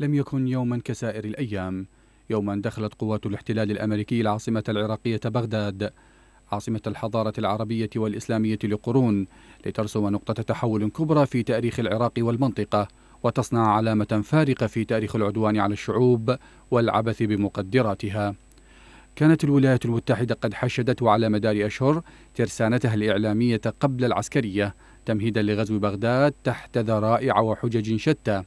لم يكن يوما كسائر الأيام يوما دخلت قوات الاحتلال الأمريكي العاصمة العراقية بغداد عاصمة الحضارة العربية والإسلامية لقرون لترسم نقطة تحول كبرى في تاريخ العراق والمنطقة وتصنع علامة فارقة في تاريخ العدوان على الشعوب والعبث بمقدراتها كانت الولايات المتحدة قد حشدت على مدار أشهر ترسانتها الإعلامية قبل العسكرية تمهيدا لغزو بغداد تحت ذرائع وحجج شتى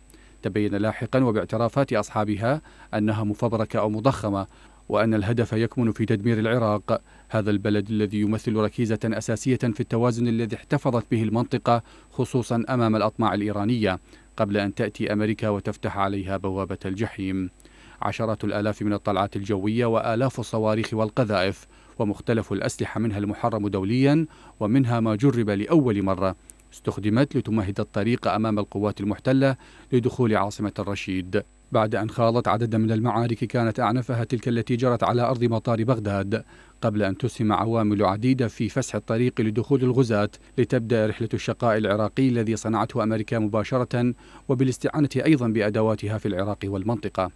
تبين لاحقا وباعترافات أصحابها أنها مفبركة أو مضخمة وأن الهدف يكمن في تدمير العراق هذا البلد الذي يمثل ركيزة أساسية في التوازن الذي احتفظت به المنطقة خصوصا أمام الأطماع الإيرانية قبل أن تأتي أمريكا وتفتح عليها بوابة الجحيم عشرات الآلاف من الطلعات الجوية وآلاف الصواريخ والقذائف ومختلف الأسلحة منها المحرم دوليا ومنها ما جرب لأول مرة استخدمت لتمهد الطريق أمام القوات المحتلة لدخول عاصمة الرشيد بعد أن خاضت عددا من المعارك كانت أعنفها تلك التي جرت على أرض مطار بغداد قبل أن تسهم عوامل عديدة في فسح الطريق لدخول الغزاة لتبدأ رحلة الشقاء العراقي الذي صنعته أمريكا مباشرة وبالاستعانة أيضا بأدواتها في العراق والمنطقة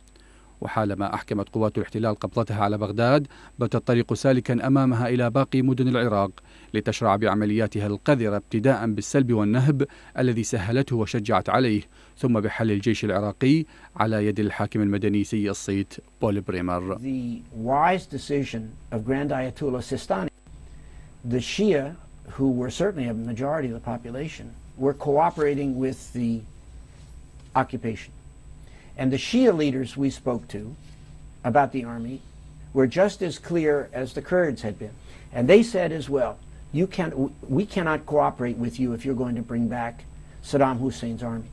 وحالما أحكمت قوات الاحتلال قبضتها على بغداد بات الطريق سالكا أمامها إلى باقي مدن العراق لتشرع بعملياتها القذرة ابتداء بالسلب والنهب الذي سهلته وشجعت عليه ثم بحل الجيش العراقي على يد الحاكم المدني سي الصيت بول بريمر The wise decision of Grand Ayatollah Sistani The Shia, who were certainly a majority of the population, were cooperating with the occupation. And the Shia leaders we spoke to about the army were just as clear as the Kurds had been. And they said as well, you can, we cannot cooperate with you if you're going to bring back Saddam Hussein's army.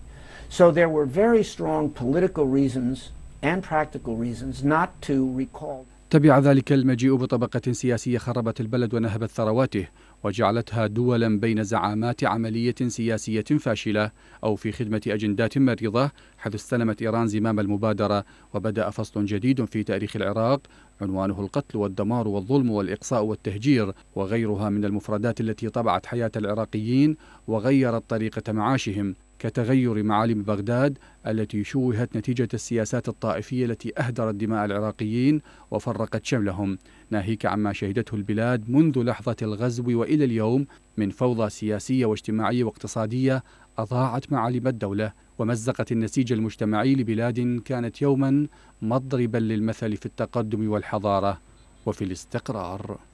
So there were very strong political reasons and practical reasons not to recall. تبع ذلك المجيء بطبقة سياسية خربت البلد ونهبت ثرواته وجعلتها دولا بين زعامات عملية سياسية فاشلة أو في خدمة أجندات مريضة حيث استلمت إيران زمام المبادرة وبدأ فصل جديد في تاريخ العراق عنوانه القتل والدمار والظلم والإقصاء والتهجير وغيرها من المفردات التي طبعت حياة العراقيين وغيرت طريقة معاشهم كتغير معالم بغداد التي شوهت نتيجة السياسات الطائفية التي أهدرت دماء العراقيين وفرقت شملهم ناهيك عما شهدته البلاد منذ لحظة الغزو وإلى اليوم من فوضى سياسية واجتماعية واقتصادية أضاعت معالم الدولة ومزقت النسيج المجتمعي لبلاد كانت يوما مضربا للمثل في التقدم والحضارة وفي الاستقرار